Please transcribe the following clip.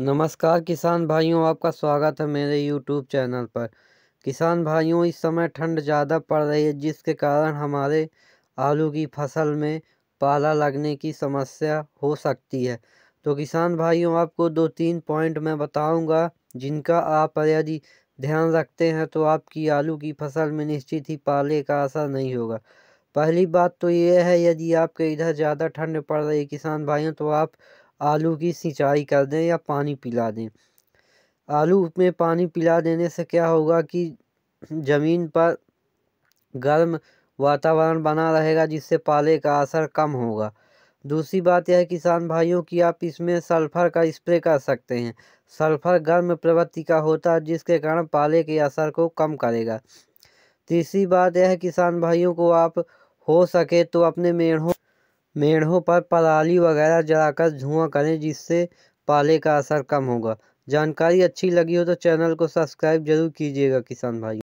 नमस्कार किसान भाइयों आपका स्वागत है मेरे यूट्यूब चैनल पर किसान भाइयों इस समय ठंड ज़्यादा पड़ रही है जिसके कारण हमारे आलू की फसल में पाला लगने की समस्या हो सकती है तो किसान भाइयों आपको दो तीन पॉइंट मैं बताऊंगा जिनका आप यदि ध्यान रखते हैं तो आपकी आलू की फसल में निश्चित ही पाले का असर नहीं होगा पहली बात तो ये है यदि आपके इधर ज़्यादा ठंड पड़ रही किसान भाइयों तो आप आलू की सिंचाई कर दें या पानी पिला दें आलू में पानी पिला देने से क्या होगा कि ज़मीन पर गर्म वातावरण बना रहेगा जिससे पाले का असर कम होगा दूसरी बात यह है किसान भाइयों की आप इसमें सल्फ़र का स्प्रे कर सकते हैं सल्फ़र गर्म प्रवृत्ति का होता है जिसके कारण पाले के असर को कम करेगा तीसरी बात यह है किसान भाइयों को आप हो सके तो अपने मेढ़ों मेढ़ों पर पराली वगैरह जलाकर धुआं करें जिससे पाले का असर कम होगा जानकारी अच्छी लगी हो तो चैनल को सब्सक्राइब जरूर कीजिएगा किसान भाई